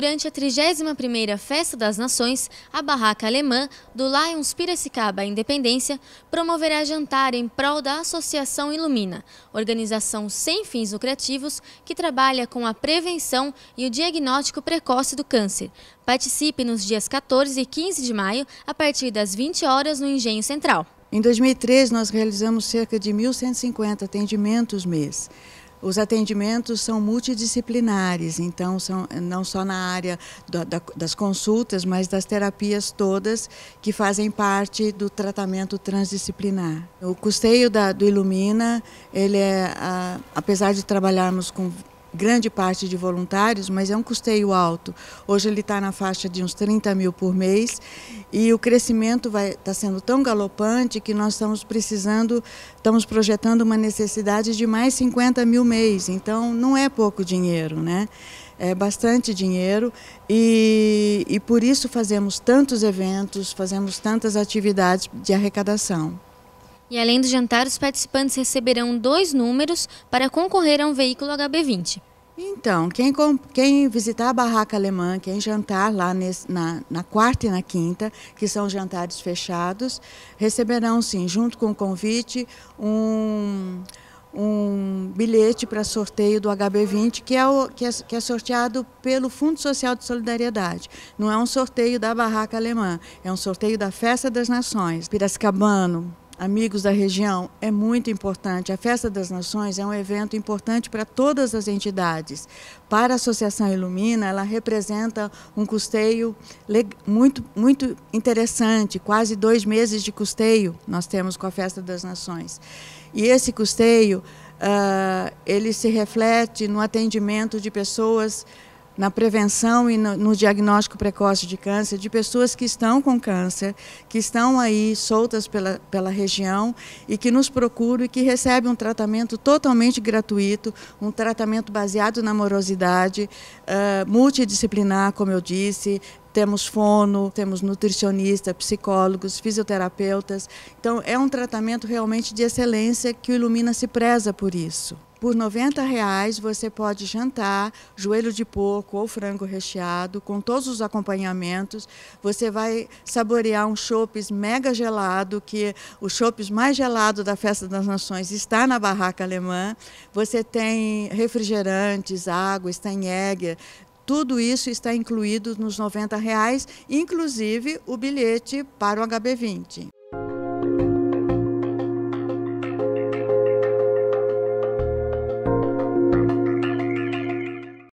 Durante a 31ª Festa das Nações, a barraca alemã do Lions Piracicaba Independência promoverá jantar em prol da Associação Ilumina, organização sem fins lucrativos que trabalha com a prevenção e o diagnóstico precoce do câncer. Participe nos dias 14 e 15 de maio, a partir das 20 horas no Engenho Central. Em 2003, nós realizamos cerca de 1.150 atendimentos mês. Os atendimentos são multidisciplinares, então são não só na área da, da, das consultas, mas das terapias todas que fazem parte do tratamento transdisciplinar. O custeio da, do Ilumina, ele é, a, apesar de trabalharmos com grande parte de voluntários, mas é um custeio alto. Hoje ele está na faixa de uns 30 mil por mês e o crescimento está sendo tão galopante que nós estamos precisando, estamos projetando uma necessidade de mais 50 mil mês. Então não é pouco dinheiro, né? É bastante dinheiro e, e por isso fazemos tantos eventos, fazemos tantas atividades de arrecadação. E além do jantar, os participantes receberão dois números para concorrer a um veículo HB20. Então, quem, quem, visitar a barraca alemã, quem jantar lá nesse, na, na, quarta e na quinta, que são jantares fechados, receberão sim, junto com o convite, um, um bilhete para sorteio do HB20, que é, o, que é, que, é, sorteado pelo Fundo Social de Solidariedade. Não é um sorteio da barraca alemã, é um sorteio da Festa das Nações. Piracicabano, amigos da região, é muito importante. A Festa das Nações é um evento importante para todas as entidades. Para a Associação Ilumina, ela representa um custeio muito, muito interessante, quase dois meses de custeio nós temos com a Festa das Nações. E esse custeio, uh, ele se reflete no atendimento de pessoas na prevenção e no, no, diagnóstico precoce de câncer de pessoas que estão com câncer, que estão aí soltas pela, pela região e que nos procuram e que recebem um tratamento totalmente gratuito, um tratamento baseado na morosidade, uh, multidisciplinar, como eu disse, temos fono, temos nutricionista, psicólogos, fisioterapeutas. Então, é um tratamento realmente de excelência que o Ilumina se preza por isso. Por 90 reais você pode jantar joelho de porco ou frango recheado com todos os acompanhamentos. Você vai saborear um chopp mega gelado, que o chopp mais gelado da Festa das Nações está na barraca alemã. Você tem refrigerantes, água, Steinegger, tudo isso está incluído nos 90 reais, inclusive o bilhete para o HB20.